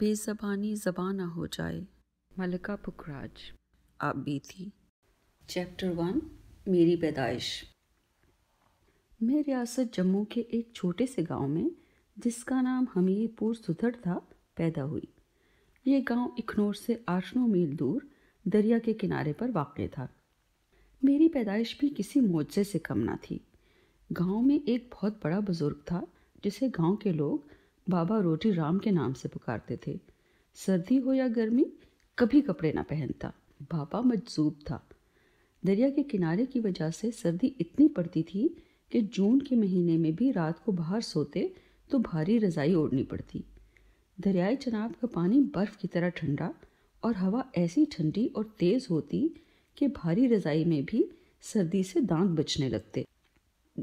बेजबानी जबान ना हो जाए मलिका पुखराज आप थी चैप्टर वन मेरी पैदाइश मैं रियासत जम्मू के एक छोटे से गांव में जिसका नाम हमीरपुर सुधर था पैदा हुई ये गांव इखनौर से आठ नौ मील दूर दरिया के किनारे पर वाक़ था मेरी पैदाइश भी किसी मोजे से कम ना थी गांव में एक बहुत बड़ा बुजुर्ग था जिसे गांव के लोग बाबा रोटी राम के नाम से पुकारते थे सर्दी हो या गर्मी कभी कपड़े ना पहनता बाबा मजजूब था दरिया के किनारे की वजह से सर्दी इतनी पड़ती थी कि जून के महीने में भी रात को बाहर सोते तो भारी रजाई ओढ़नी पड़ती दरियाए चनाब का पानी बर्फ़ की तरह ठंडा और हवा ऐसी ठंडी और तेज़ होती कि भारी रजाई में भी सर्दी से दांत बचने लगते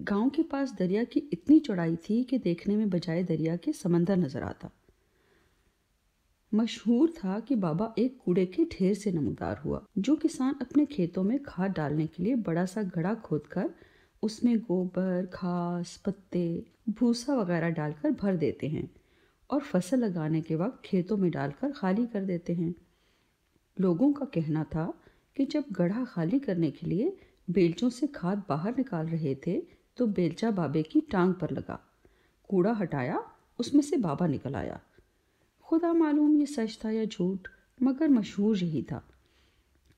गांव के पास दरिया की इतनी चौड़ाई थी कि देखने में बजाय दरिया के समंदर नजर आता मशहूर था कि बाबा एक कूड़े के ढेर से नमदार हुआ जो किसान अपने खेतों में खाद डालने के लिए बड़ा सा घड़ा खोदकर उसमें गोबर घास पत्ते भूसा वगैरह डालकर भर देते हैं और फसल लगाने के वक्त खेतों में डालकर खाली कर देते हैं लोगों का कहना था कि जब गढ़ा खाली करने के लिए बेलचों से खाद बाहर निकाल रहे थे तो बेलचा बाबे की टांग पर लगा कूड़ा हटाया उसमें से बाबा निकल आया खुदा मालूम ये सच था या झूठ मगर मशहूर यही था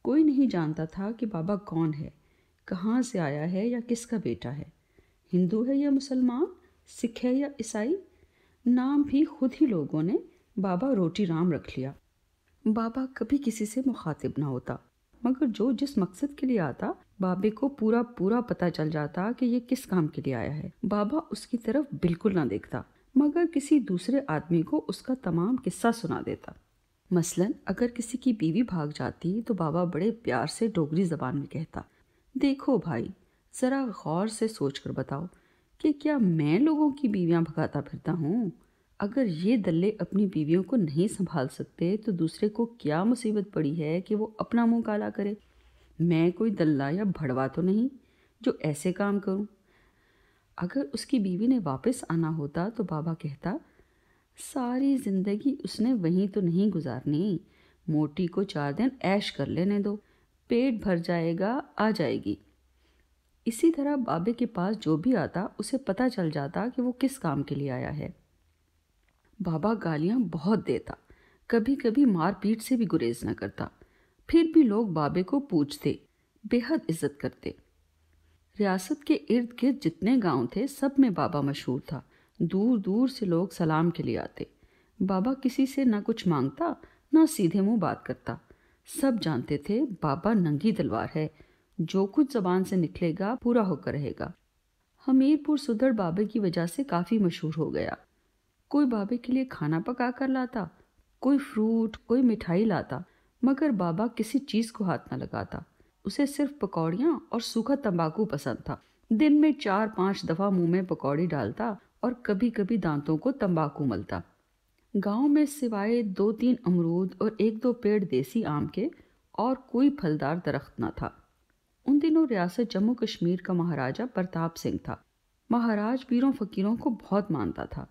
कोई नहीं जानता था कि बाबा कौन है कहाँ से आया है या किसका बेटा है हिंदू है या मुसलमान सिख है या ईसाई नाम भी खुद ही लोगों ने बाबा रोटी राम रख लिया बाबा कभी किसी से मुखातिब ना होता मगर जो जिस मकसद के लिए आता बाबे को पूरा पूरा पता चल जाता कि ये किस काम के लिए आया है बाबा उसकी तरफ बिल्कुल ना देखता मगर किसी दूसरे आदमी को उसका तमाम किस्सा सुना देता मसलन अगर किसी की बीवी भाग जाती तो बाबा बड़े प्यार से डोगरी जबान में कहता देखो भाई ज़रा गौर से सोच कर बताओ कि क्या मैं लोगों की बीवियाँ भगाता फिरता हूँ अगर ये दल्ले अपनी बीवियों को नहीं संभाल सकते तो दूसरे को क्या मुसीबत पड़ी है कि वो अपना मुंह काला करे मैं कोई दल्ला या भड़वा तो नहीं जो ऐसे काम करूं। अगर उसकी बीवी ने वापस आना होता तो बाबा कहता सारी ज़िंदगी उसने वहीं तो नहीं गुजारनी मोटी को चार दिन ऐश कर लेने दो पेट भर जाएगा आ जाएगी इसी तरह बाबे के पास जो भी आता उसे पता चल जाता कि वो किस काम के लिए आया है बाबा गालियाँ बहुत देता कभी कभी मारपीट से भी गुरेज न करता फिर भी लोग बाबे को पूछते बेहद इज्जत करते रियासत के इर्द गिर्द जितने गांव थे सब में बाबा मशहूर था दूर दूर से लोग सलाम के लिए आते बाबा किसी से ना कुछ मांगता ना सीधे मुंह बात करता सब जानते थे बाबा नंगी तलवार है जो कुछ जबान से निकलेगा पूरा होकर रहेगा हमीरपुर सुधर बाबे की वजह से काफ़ी मशहूर हो गया कोई बाबे के लिए खाना पका कर लाता कोई फ्रूट कोई मिठाई लाता मगर बाबा किसी चीज़ को हाथ न लगाता उसे सिर्फ पकौड़ियाँ और सूखा तंबाकू पसंद था दिन में चार पाँच दफ़ा मुंह में पकौड़ी डालता और कभी कभी दांतों को तंबाकू मलता गांव में सिवाय दो तीन अमरूद और एक दो पेड़ देसी आम के और कोई फलदार दरख्त न था उन दिनों रियासत जम्मू कश्मीर का महाराजा प्रताप सिंह था महाराज पीरों फकीरों को बहुत मानता था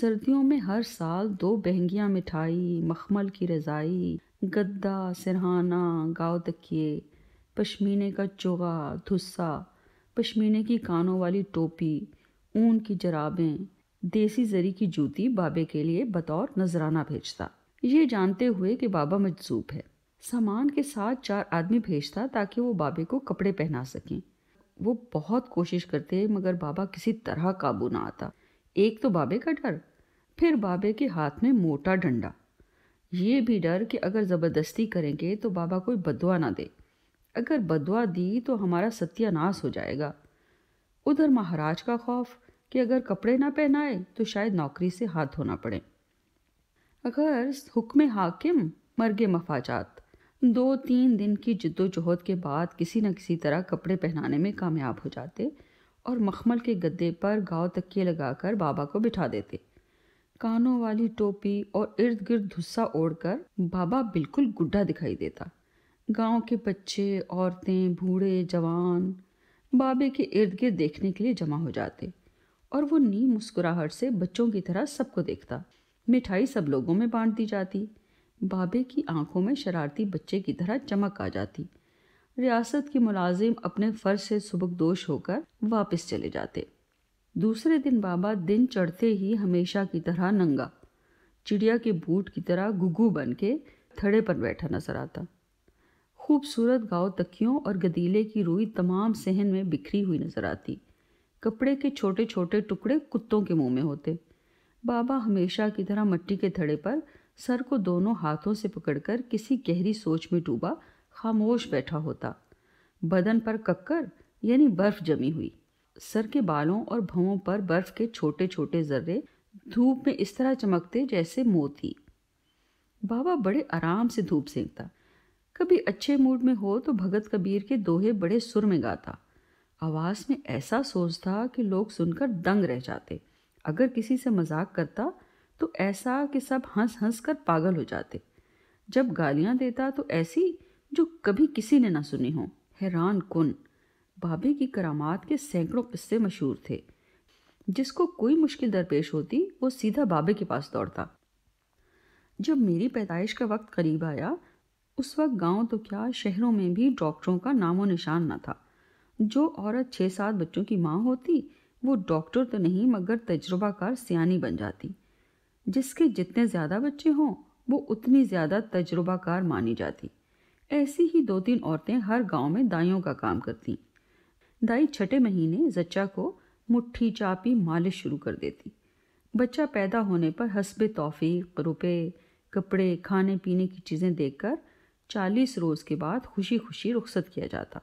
सर्दियों में हर साल दो बहंगियाँ मिठाई मखमल की रज़ाई गद्दा सिरहाना गाव तकिए पशमीने का चोगा धुस्सा पशमीने की कानों वाली टोपी ऊन की जराबें देसी जरी की जूती बाबे के लिए बतौर नजराना भेजता ये जानते हुए कि बाबा मजसूब है सामान के साथ चार आदमी भेजता ताकि वो बाबे को कपड़े पहना सकें वो बहुत कोशिश करते मगर बाबा किसी तरह काबू ना आता एक तो बाबे का डर फिर बाबे के हाथ में मोटा डंडा ये भी डर कि अगर ज़बरदस्ती करेंगे तो बाबा कोई बदवा ना दे अगर बदवा दी तो हमारा सत्यानाश हो जाएगा उधर महाराज का खौफ कि अगर कपड़े ना पहनाए तो शायद नौकरी से हाथ धोना पड़े अगर हुक्म हाकिम मर गए मफाजात दो तीन दिन की जिद्दोजहद के बाद किसी न किसी तरह कपड़े पहनाने में कामयाब हो जाते और मखमल के गद्दे पर गाँव तकिए लगाकर बाबा को बिठा देते कानों वाली टोपी और इर्द गिर्द धुस्सा ओढ़कर बाबा बिल्कुल गुड्ढा दिखाई देता गांव के बच्चे औरतें बूढ़े जवान बाबे के इर्द गिर्द देखने के लिए जमा हो जाते और वो नी मुस्कुराहट से बच्चों की तरह सबको देखता मिठाई सब लोगों में बांट दी जाती बाबे की आंखों में शरारती बच्चे की तरह चमक आ जाती रियासत के मुलाजिम अपने फ़र्ज से दोष होकर वापस चले जाते दूसरे दिन बाबा दिन चढ़ते ही हमेशा की तरह नंगा चिड़िया के बूट की तरह गुगू बन के थड़े पर बैठा नजर आता खूबसूरत गाँव तकियों और गदीले की रुई तमाम सहन में बिखरी हुई नजर आती कपड़े के छोटे छोटे टुकड़े कुत्तों के मुंह में होते बाबा हमेशा की तरह मट्टी के थड़े पर सर को दोनों हाथों से पकड़कर किसी गहरी सोच में डूबा खामोश बैठा होता बदन पर कक्कर यानी बर्फ जमी हुई सर के बालों और भवों पर बर्फ के छोटे छोटे जर्रे धूप में इस तरह चमकते जैसे मोती बाबा बड़े आराम से धूप सेंकता कभी अच्छे मूड में हो तो भगत कबीर के दोहे बड़े सुर में गाता आवाज़ में ऐसा सोच था कि लोग सुनकर दंग रह जाते अगर किसी से मजाक करता तो ऐसा कि सब हंस हंस कर पागल हो जाते जब गालियां देता तो ऐसी जो कभी किसी ने ना सुनी हो हैरान कन बाबे की करामात के सैकड़ों किस्से मशहूर थे जिसको कोई मुश्किल दरपेश होती वो सीधा बाबे के पास दौड़ता जब मेरी पैदाइश का वक्त करीब आया उस वक्त गांव तो क्या शहरों में भी डॉक्टरों का नामो निशान ना था जो औरत छः सात बच्चों की माँ होती वो डॉक्टर तो नहीं मगर तजुर्बाकार सियानी बन जाती जिसके जितने ज़्यादा बच्चे हों वो उतनी ज़्यादा तजुर्बाकार मानी जाती ऐसी ही दो तीन औरतें हर गांव में दाइयों का काम करती दाई छठे महीने जच्चा को मुट्ठी चापी मालिश शुरू कर देती बच्चा पैदा होने पर हसब तोहफ़ी रुपये कपड़े खाने पीने की चीज़ें देखकर चालीस रोज़ के बाद खुशी खुशी रुख्सत किया जाता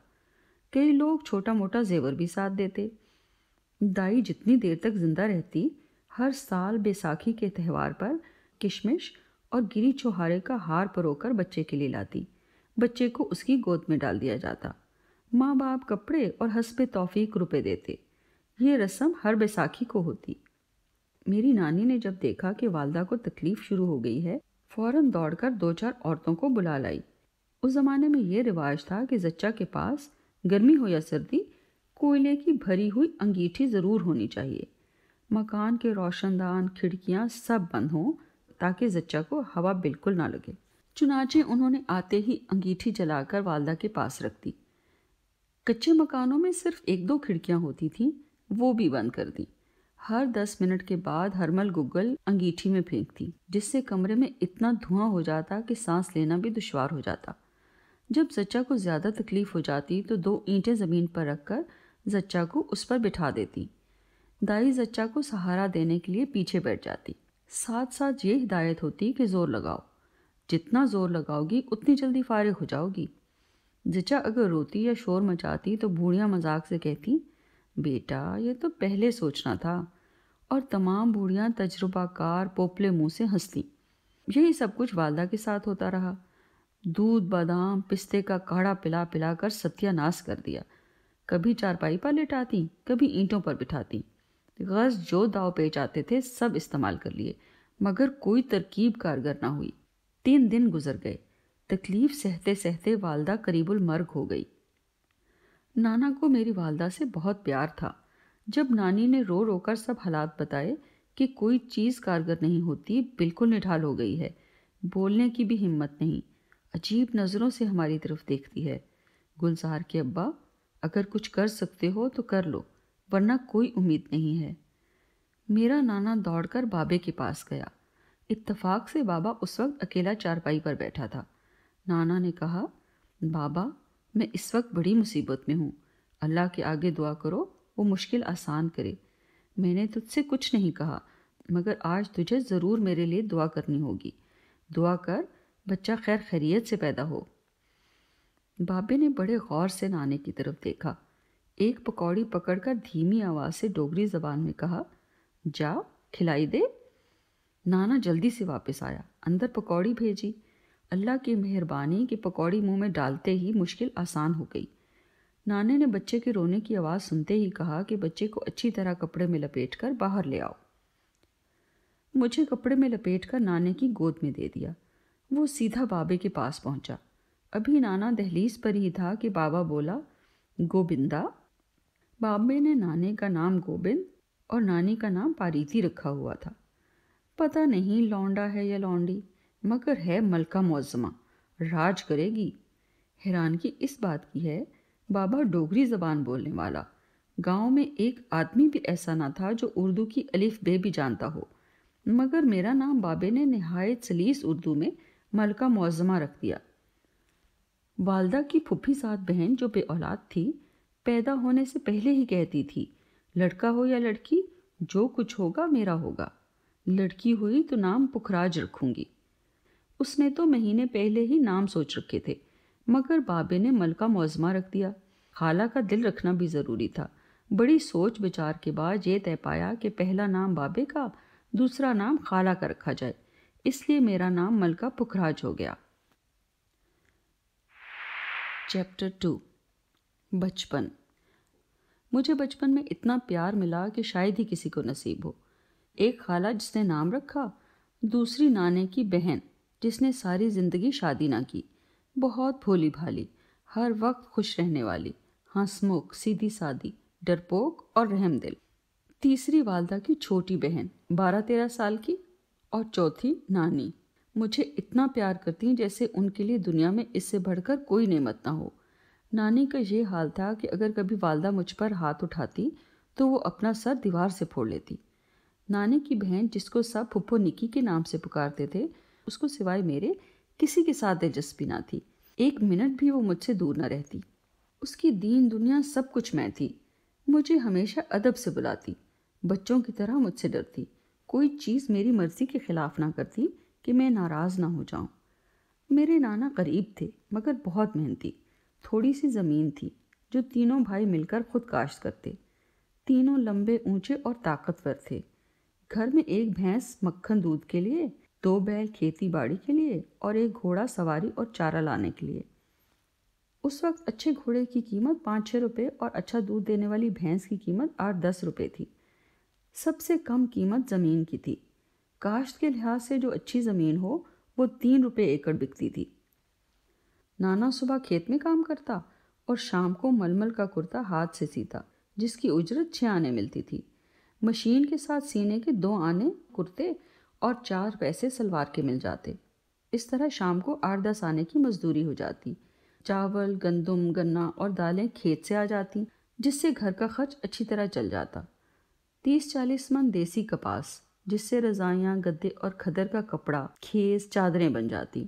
कई लोग छोटा मोटा जेवर भी साथ देते दाई जितनी देर तक जिंदा रहती हर साल बैसाखी के त्यौहार पर किशमिश और गिरी चौहारे का हार परोकर बच्चे के लिए लाती बच्चे को उसकी गोद में डाल दिया जाता माँ बाप कपड़े और पे तोफीक रुपए देते ये रस्म हर बैसाखी को होती मेरी नानी ने जब देखा कि वालदा को तकलीफ शुरू हो गई है फौरन दौड़कर दो चार औरतों को बुला लाई उस ज़माने में यह रिवाज था कि जच्चा के पास गर्मी हो या सर्दी कोयले की भरी हुई अंगीठी ज़रूर होनी चाहिए मकान के रोशनदान खिड़कियाँ सब बंद हों ताकि जच्चा को हवा बिल्कुल ना लगे चुनाचे उन्होंने आते ही अंगीठी जलाकर वालदा के पास रख दी कच्चे मकानों में सिर्फ एक दो खिड़कियां होती थीं वो भी बंद कर दी हर दस मिनट के बाद हरमल गुगल अंगीठी में फेंकती जिससे कमरे में इतना धुआं हो जाता कि सांस लेना भी दुश्वार हो जाता जब जच्चा को ज़्यादा तकलीफ हो जाती तो दो ईंटें ज़मीन पर रखकर जच्चा को उस पर बिठा देती दाई जच्चा को सहारा देने के लिए पीछे बैठ जाती साथ साथ ये हिदायत होती कि ज़ोर लगाओ जितना ज़ोर लगाओगी उतनी जल्दी फारिग हो जाओगी जिचा अगर रोती या शोर मचाती तो बूढ़ियाँ मजाक से कहती बेटा ये तो पहले सोचना था और तमाम बूढ़ियाँ तजुर्बाकार पोपले मुंह से हंसती यही सब कुछ वालदा के साथ होता रहा दूध बादाम पिस्ते का काढ़ा पिला पिला कर सत्यानाश कर दिया कभी चारपाई पर लेटाती कभी ईंटों पर बिठाती गज जो दाव पेच आते थे सब इस्तेमाल कर लिए मगर कोई तरकीब कारगर ना हुई तीन दिन गुजर गए तकलीफ सहते सहते वालदा करीबुल मर्ग हो गई नाना को मेरी वालदा से बहुत प्यार था जब नानी ने रो रोकर सब हालात बताए कि कोई चीज़ कारगर नहीं होती बिल्कुल निढाल हो गई है बोलने की भी हिम्मत नहीं अजीब नज़रों से हमारी तरफ देखती है गुलजार के अब्बा अगर कुछ कर सकते हो तो कर लो वरना कोई उम्मीद नहीं है मेरा नाना दौड़कर बाबे के पास गया इत्तफाक से बाबा उस वक्त अकेला चारपाई पर बैठा था नाना ने कहा बाबा मैं इस वक्त बड़ी मुसीबत में हूँ अल्लाह के आगे दुआ करो वो मुश्किल आसान करे मैंने तुझसे कुछ नहीं कहा मगर आज तुझे ज़रूर मेरे लिए दुआ करनी होगी दुआ कर बच्चा खैर खैरियत से पैदा हो बाबे ने बड़े गौर से नाने की तरफ देखा एक पकौड़ी पकड़कर धीमी आवाज़ से डोगरी जबान में कहा जा खिलाई दे नाना जल्दी से वापस आया अंदर पकौड़ी भेजी अल्लाह की मेहरबानी कि पकौड़ी मुंह में डालते ही मुश्किल आसान हो गई नाने ने बच्चे के रोने की आवाज़ सुनते ही कहा कि बच्चे को अच्छी तरह कपड़े में लपेट कर बाहर ले आओ मुझे कपड़े में लपेट कर नाने की गोद में दे दिया वो सीधा बाबे के पास पहुंचा अभी नाना दहलीज पर ही था कि बाबा बोला गोबिंदा बाबे ने नाने का नाम गोबिंद और नानी का नाम पारीती रखा हुआ था पता नहीं लौंडा है या लौंडी मगर है मलका मौजमा राज करेगी हैरान की इस बात की है बाबा डोगरी जबान बोलने वाला गांव में एक आदमी भी ऐसा ना था जो उर्दू की अलिफ बे भी जानता हो मगर मेरा नाम बाबे ने नहायत सलीस उर्दू में मलका मौजमा रख दिया वालदा की फुफी साथ बहन जो बे औलाद थी पैदा होने से पहले ही कहती थी लड़का हो या लड़की जो कुछ होगा मेरा होगा लड़की हुई तो नाम पुखराज रखूंगी उसने तो महीने पहले ही नाम सोच रखे थे मगर बाबे ने मलका मौजमा रख दिया खाला का दिल रखना भी ज़रूरी था बड़ी सोच विचार के बाद ये तय पाया कि पहला नाम बाबे का दूसरा नाम खाला का रखा जाए इसलिए मेरा नाम मलका पुखराज हो गया चैप्टर टू बचपन मुझे बचपन में इतना प्यार मिला कि शायद ही किसी को नसीब हो एक खाला जिसने नाम रखा दूसरी नाने की बहन जिसने सारी ज़िंदगी शादी ना की बहुत भोली भाली हर वक्त खुश रहने वाली हंसमुख सीधी सादी डरपोक और रहम दिल तीसरी वालदा की छोटी बहन बारह तेरह साल की और चौथी नानी मुझे इतना प्यार करती हैं जैसे उनके लिए दुनिया में इससे बढ़कर कोई नेमत ना हो नानी का ये हाल था कि अगर कभी वालदा मुझ पर हाथ उठाती तो वो अपना सर दीवार से फोड़ लेती नानी की बहन जिसको सब फुप्पो निकी के नाम से पुकारते थे उसको सिवाय मेरे किसी के साथ दिलचस्पी ना थी एक मिनट भी वो मुझसे दूर ना रहती उसकी दीन दुनिया सब कुछ मैं थी मुझे हमेशा अदब से बुलाती बच्चों की तरह मुझसे डरती कोई चीज़ मेरी मर्ज़ी के ख़िलाफ़ ना करती कि मैं नाराज़ ना हो जाऊं। मेरे नाना गरीब थे मगर बहुत मेहनती थोड़ी सी ज़मीन थी जो तीनों भाई मिलकर खुद काश्त करते तीनों लंबे ऊंचे और ताकतवर थे घर में एक भैंस मक्खन दूध के लिए दो बैल खेती बाड़ी के लिए और एक घोड़ा सवारी और चारा लाने के लिए उस वक्त अच्छे घोड़े की कीमत पाँच छः रुपये और अच्छा दूध देने वाली भैंस की कीमत आठ दस रुपये थी सबसे कम कीमत ज़मीन की थी काश्त के लिहाज से जो अच्छी ज़मीन हो वो तीन रुपये एकड़ बिकती थी नाना सुबह खेत में काम करता और शाम को मलमल का कुर्ता हाथ से सीता जिसकी उजरत छियाने मिलती थी मशीन के साथ सीने के दो आने कुर्ते और चार पैसे सलवार के मिल जाते इस तरह शाम को आठ दस आने की मजदूरी हो जाती चावल गंदम गन्ना और दालें खेत से आ जाती जिससे घर का खर्च अच्छी तरह चल जाता तीस चालीस मन देसी कपास जिससे रजाइयाँ गद्दे और खदर का कपड़ा खेस चादरें बन जाती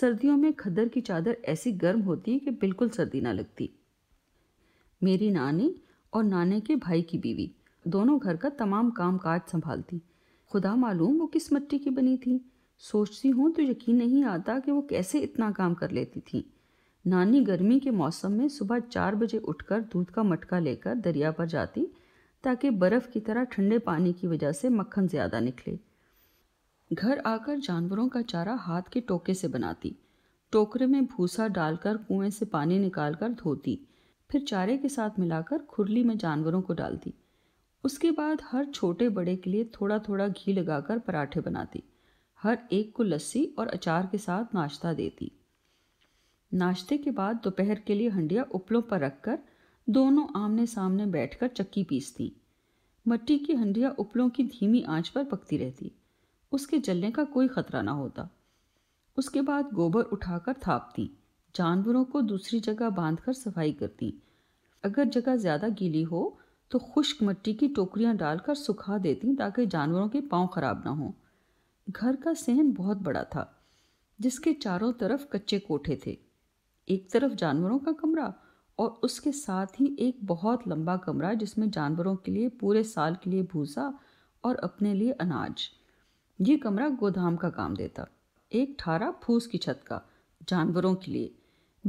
सर्दियों में खदर की चादर ऐसी गर्म होती कि बिल्कुल सर्दी ना लगती मेरी नानी और नाने के भाई की बीवी दोनों घर का तमाम काम काज संभालती खुदा मालूम वो किस मट्टी की बनी थी सोचती हूँ तो यकीन नहीं आता कि वो कैसे इतना काम कर लेती थी नानी गर्मी के मौसम में सुबह चार बजे उठकर दूध का मटका लेकर दरिया पर जाती ताकि बर्फ़ की तरह ठंडे पानी की वजह से मक्खन ज़्यादा निकले घर आकर जानवरों का चारा हाथ के टोके से बनाती टोकरे में भूसा डालकर कुएं से पानी निकालकर धोती फिर चारे के साथ मिलाकर खुरली में जानवरों को डालती उसके बाद हर छोटे बड़े के लिए थोड़ा थोड़ा घी लगाकर पराठे बनाती हर एक को लस्सी और अचार के साथ नाश्ता देती नाश्ते के बाद दोपहर के लिए हंडिया उपलों पर रखकर दोनों आमने सामने बैठकर चक्की पीसती मट्टी की हंडिया उपलों की धीमी आंच पर पकती रहती उसके जलने का कोई खतरा ना होता उसके बाद गोबर उठाकर थापती जानवरों को दूसरी जगह बांधकर सफाई करती अगर जगह ज़्यादा गीली हो तो खुश्क मिट्टी की टोकरियाँ डालकर सुखा देती ताकि जानवरों के पाँव खराब ना हों घर का सहन बहुत बड़ा था जिसके चारों तरफ कच्चे कोठे थे एक तरफ जानवरों का कमरा और उसके साथ ही एक बहुत लंबा कमरा जिसमें जानवरों के लिए पूरे साल के लिए भूसा और अपने लिए अनाज ये कमरा गोदाम का काम देता एक ठारा फूस की छत का जानवरों के लिए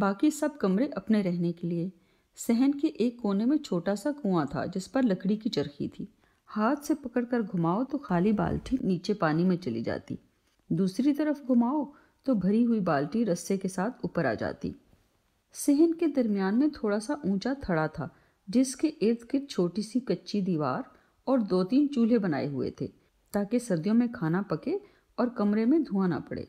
बाकी सब कमरे अपने रहने के लिए सहन के एक कोने में छोटा सा कुआं था जिस पर लकड़ी की चरखी थी हाथ से पकड़कर घुमाओ तो खाली बाल्टी नीचे पानी में चली जाती दूसरी तरफ घुमाओ तो भरी हुई बाल्टी रस्से के साथ ऊपर आ जाती सहन के दरमियान में थोड़ा सा ऊंचा थड़ा था जिसके इर्द गिर्द छोटी सी कच्ची दीवार और दो तीन चूल्हे बनाए हुए थे ताकि सर्दियों में खाना पके और कमरे में धुआं ना पड़े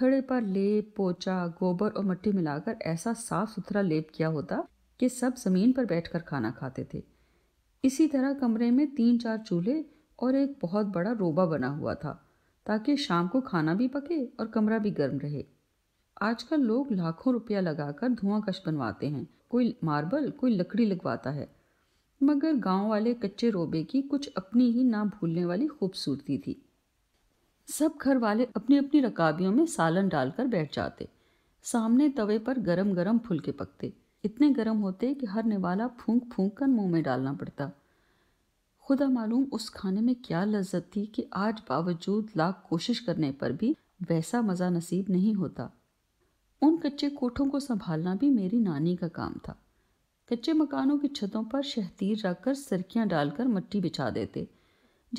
थड़े पर लेप पोचा गोबर और मट्टी मिलाकर ऐसा साफ सुथरा लेप किया होता कि सब ज़मीन पर बैठकर खाना खाते थे इसी तरह कमरे में तीन चार चूल्हे और एक बहुत बड़ा रोबा बना हुआ था ताकि शाम को खाना भी पके और कमरा भी गर्म रहे आजकल लोग लाखों रुपया लगाकर धुआं कश बनवाते हैं कोई मार्बल कोई लकड़ी लगवाता है मगर गांव वाले कच्चे रोबे की कुछ अपनी ही ना भूलने वाली खूबसूरती थी सब घर वाले अपनी अपनी रकाबियों में सालन डालकर बैठ जाते सामने तवे पर गरम गरम फुलके पकते इतने गर्म होते कि हर निवाला फूंक फूंक कर मुंह में डालना पड़ता खुदा मालूम उस खाने में क्या लज्जत थी कि आज बावजूद लाख कोशिश करने पर भी वैसा मज़ा नसीब नहीं होता उन कच्चे कोठों को संभालना भी मेरी नानी का काम था कच्चे मकानों की छतों पर शहतीर रखकर सरकियां डालकर मट्टी बिछा देते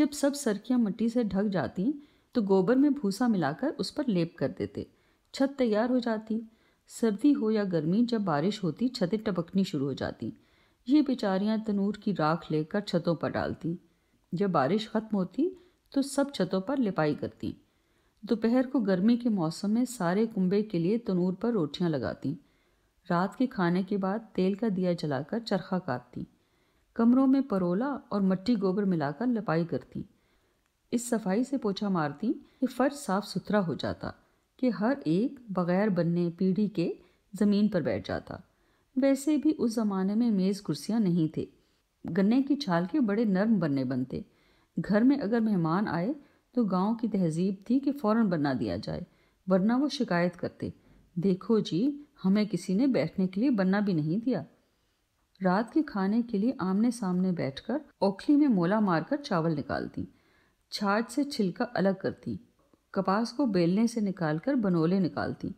जब सब सरकियां मट्टी से ढक जाती तो गोबर में भूसा मिलाकर उस पर लेप कर देते छत तैयार हो जाती सर्दी हो या गर्मी जब बारिश होती छतें टपकनी शुरू हो जाती ये बेचारियाँ तनूर की राख लेकर छतों पर डालती जब बारिश ख़त्म होती तो सब छतों पर लिपाई करती दोपहर को गर्मी के मौसम में सारे कुंबे के लिए तनूर पर रोटियाँ लगाती रात के खाने के बाद तेल का दिया जलाकर चरखा काटती कमरों में परोला और मट्टी गोबर मिलाकर लपाई करती इस सफाई से पोछा मारती कि फर्श साफ सुथरा हो जाता कि हर एक बगैर बनने पीढ़ी के ज़मीन पर बैठ जाता वैसे भी उस ज़माने में मेज़ कुर्सियाँ नहीं थी गन्ने की छाल के बड़े नर्म बनने बनते घर में अगर मेहमान आए तो गांव की तहजीब थी कि फ़ौर बना दिया जाए वरना वो शिकायत करते देखो जी हमें किसी ने बैठने के लिए बनना भी नहीं दिया रात के खाने के लिए आमने सामने बैठकर ओखली में मोला मारकर चावल निकालती छाछ से छिलका अलग करती कपास को बेलने से निकालकर बनोले निकालती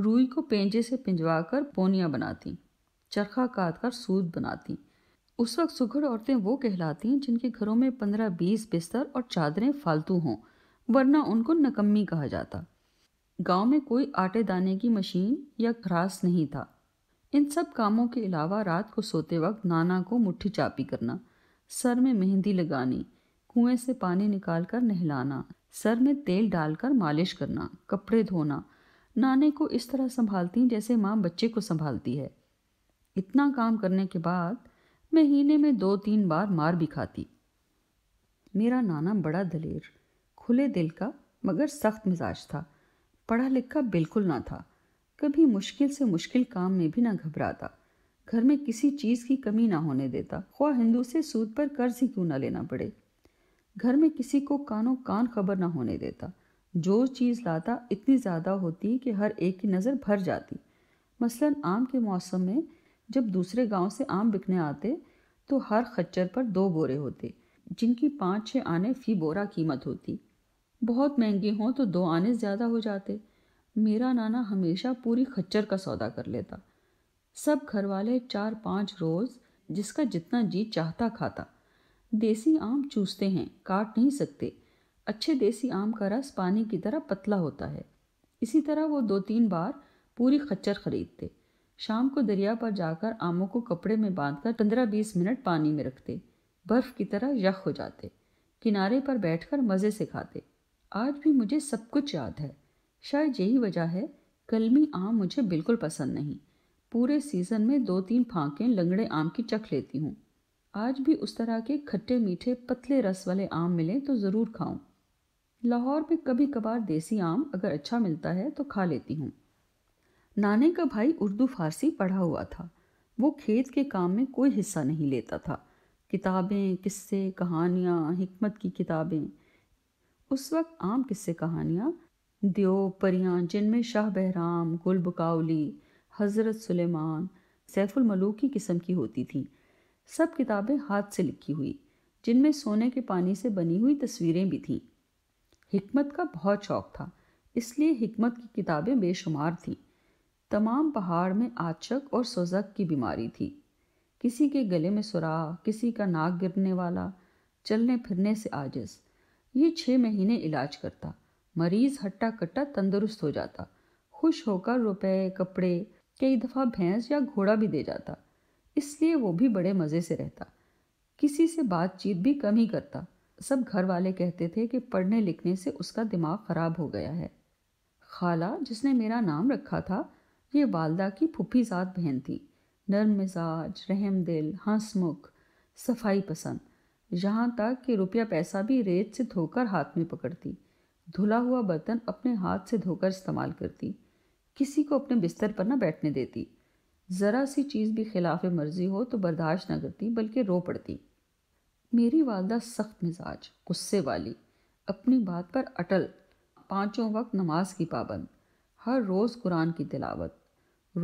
रुई को पेंजे से पिंजवा कर पोनिया बनाती चरखा काट कर सूद बनाती उस वक्त सुघड़ औरतें वो कहलाती जिनके घरों में पंद्रह बीस बिस्तर और चादरें फालतू हों वरना उनको नकम्मी कहा जाता गांव में कोई आटे दाने की मशीन या घास नहीं था इन सब कामों के अलावा रात को सोते वक्त नाना को मुट्ठी चापी करना सर में मेहंदी लगानी कुएं से पानी निकाल कर नहलाना सर में तेल डालकर मालिश करना कपड़े धोना नाने को इस तरह संभालती जैसे माँ बच्चे को संभालती है इतना काम करने के बाद महीने में दो तीन बार मार भी खाती मेरा नाना बड़ा दलेर खुले दिल का मगर सख्त मिजाज था पढ़ा लिखा बिल्कुल ना था कभी मुश्किल से मुश्किल काम में भी ना घबराता घर में किसी चीज़ की कमी ना होने देता ख्वा हिंदू से सूद पर कर्ज ही क्यों ना लेना पड़े घर में किसी को कानों कान खबर ना होने देता जो चीज़ लाता इतनी ज़्यादा होती कि हर एक की नज़र भर जाती मसलन आम के मौसम में जब दूसरे गांव से आम बिकने आते तो हर खच्चर पर दो बोरे होते जिनकी पाँच छः आने फी बोरा कीमत होती बहुत महंगे हों तो दो आने ज़्यादा हो जाते मेरा नाना हमेशा पूरी खच्चर का सौदा कर लेता सब घर वाले चार पाँच रोज़ जिसका जितना जी चाहता खाता देसी आम चूसते हैं काट नहीं सकते अच्छे देसी आम का रस पानी की तरह पतला होता है इसी तरह वो दो तीन बार पूरी खच्चर खरीदते शाम को दरिया पर जाकर आमों को कपड़े में बांधकर पंद्रह बीस मिनट पानी में रखते बर्फ़ की तरह यख हो जाते किनारे पर बैठकर मज़े से खाते आज भी मुझे सब कुछ याद है शायद यही वजह है कलमी आम मुझे बिल्कुल पसंद नहीं पूरे सीज़न में दो तीन फांकें लंगड़े आम की चख लेती हूँ आज भी उस तरह के खट्टे मीठे पतले रस वाले आम मिलें तो ज़रूर खाऊं। लाहौर में कभी कभार देसी आम अगर अच्छा मिलता है तो खा लेती हूँ नाने का भाई उर्दू फारसी पढ़ा हुआ था वो खेत के काम में कोई हिस्सा नहीं लेता था किताबें किस्से कहानियाँ हमत की किताबें उस वक्त आम किस्से कहानियाँ दियो परियाँ जिनमें शाह बहराम गुल बकावली हज़रत सुलेमान सैफुल मलूक की किस्म की होती थी सब किताबें हाथ से लिखी हुई जिनमें सोने के पानी से बनी हुई तस्वीरें भी थीं हमत का बहुत शौक था इसलिए हमत की किताबें बेशुमार थीं तमाम पहाड़ में आचक और सोजक की बीमारी थी किसी के गले में सुरा किसी का नाक गिरने वाला चलने फिरने से आजिज ये छः महीने इलाज करता मरीज हट्टा कट्टा तंदुरुस्त हो जाता खुश होकर रुपए कपड़े कई दफ़ा भैंस या घोड़ा भी दे जाता इसलिए वो भी बड़े मज़े से रहता किसी से बातचीत भी कम ही करता सब घर वाले कहते थे कि पढ़ने लिखने से उसका दिमाग ख़राब हो गया है खाला जिसने मेरा नाम रखा था ये वालदा की फुफी ज़ात बहन थी नरम मिजाज रहम दिल हंसमुख सफाई पसंद यहाँ तक कि रुपया पैसा भी रेत से धोकर हाथ में पकड़ती धुला हुआ बर्तन अपने हाथ से धोकर इस्तेमाल करती किसी को अपने बिस्तर पर ना बैठने देती ज़रा सी चीज़ भी खिलाफ मर्जी हो तो बर्दाश्त ना करती बल्कि रो पड़ती मेरी वालदा सख्त मिजाज गुस्से वाली अपनी बात पर अटल पाँचों वक्त नमाज की पाबंद हर रोज़ कुरान की तिलावत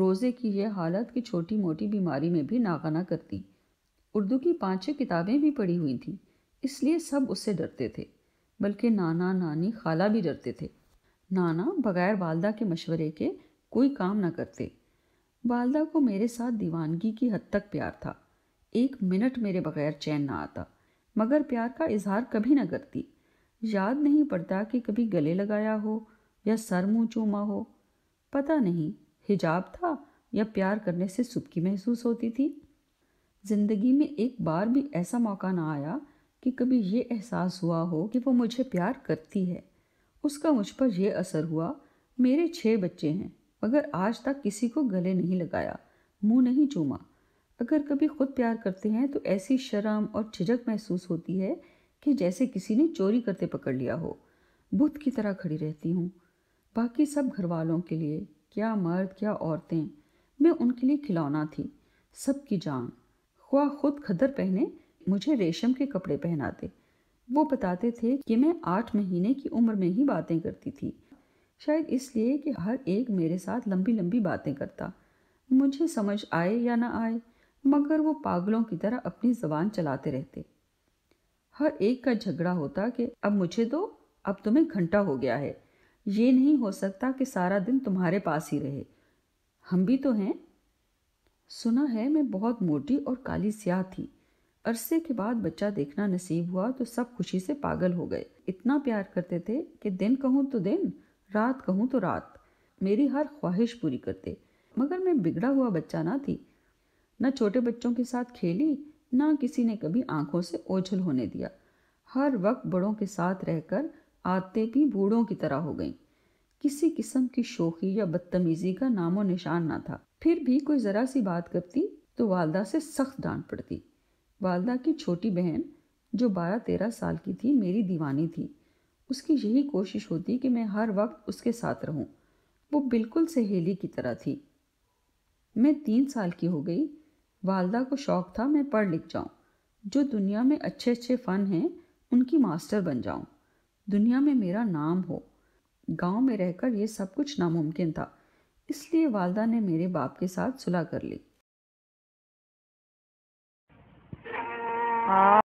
रोज़े की यह हालत कि छोटी मोटी बीमारी में भी नागाना करती उर्दू की पाँच छः किताबें भी पढ़ी हुई थीं इसलिए सब उससे डरते थे बल्कि नाना नानी खाला भी डरते थे नाना बगैर वालदा के मशवरे के कोई काम ना करते वालदा को मेरे साथ दीवानगी की हद तक प्यार था एक मिनट मेरे बगैर चैन ना आता मगर प्यार का इजहार कभी ना करती याद नहीं पड़ता कि कभी गले लगाया हो या सर मुंह चूमा हो पता नहीं हिजाब था या प्यार करने से सुबकी महसूस होती थी जिंदगी में एक बार भी ऐसा मौका ना आया कि कभी ये एहसास हुआ हो कि वो मुझे प्यार करती है उसका मुझ पर यह असर हुआ मेरे छः बच्चे हैं मगर आज तक किसी को गले नहीं लगाया मुंह नहीं चूमा अगर कभी खुद प्यार करते हैं तो ऐसी शर्म और झिझक महसूस होती है कि जैसे किसी ने चोरी करते पकड़ लिया हो बुद्ध की तरह खड़ी रहती हूँ बाकी सब घर वालों के लिए क्या मर्द क्या औरतें मैं उनके लिए खिलौना थी सबकी जान ख्वा खुद खदर पहने मुझे रेशम के कपड़े पहनाते वो बताते थे कि मैं आठ महीने की उम्र में ही बातें करती थी शायद इसलिए कि हर एक मेरे साथ लंबी लंबी बातें करता मुझे समझ आए या ना आए मगर वो पागलों की तरह अपनी जबान चलाते रहते हर एक का झगड़ा होता कि अब मुझे दो अब तुम्हें घंटा हो गया है ये नहीं हो सकता कि सारा दिन तुम्हारे पास ही रहे हम भी तो हैं सुना है मैं बहुत मोटी और काली स्याह थी अरसे के बाद बच्चा देखना नसीब हुआ तो सब खुशी से पागल हो गए इतना प्यार करते थे कि दिन कहूँ तो दिन रात कहूँ तो रात मेरी हर ख्वाहिश पूरी करते मगर मैं बिगड़ा हुआ बच्चा ना थी न छोटे बच्चों के साथ खेली ना किसी ने कभी आंखों से ओझल होने दिया हर वक्त बड़ों के साथ रहकर आते भी बूढ़ों की तरह हो गई किसी किस्म की शोखी या बदतमीजी का नामो निशान ना था फिर भी कोई ज़रा सी बात करती तो वालदा से सख्त डांट पड़ती वालदा की छोटी बहन जो बारह तेरह साल की थी मेरी दीवानी थी उसकी यही कोशिश होती कि मैं हर वक्त उसके साथ रहूं। वो बिल्कुल सहेली की तरह थी मैं तीन साल की हो गई वालदा को शौक़ था मैं पढ़ लिख जाऊं, जो दुनिया में अच्छे अच्छे फ़न हैं उनकी मास्टर बन जाऊं, दुनिया में मेरा नाम हो गांव में रहकर यह सब कुछ नामुमकिन था इसलिए वालदा ने मेरे बाप के साथ सुलह कर ली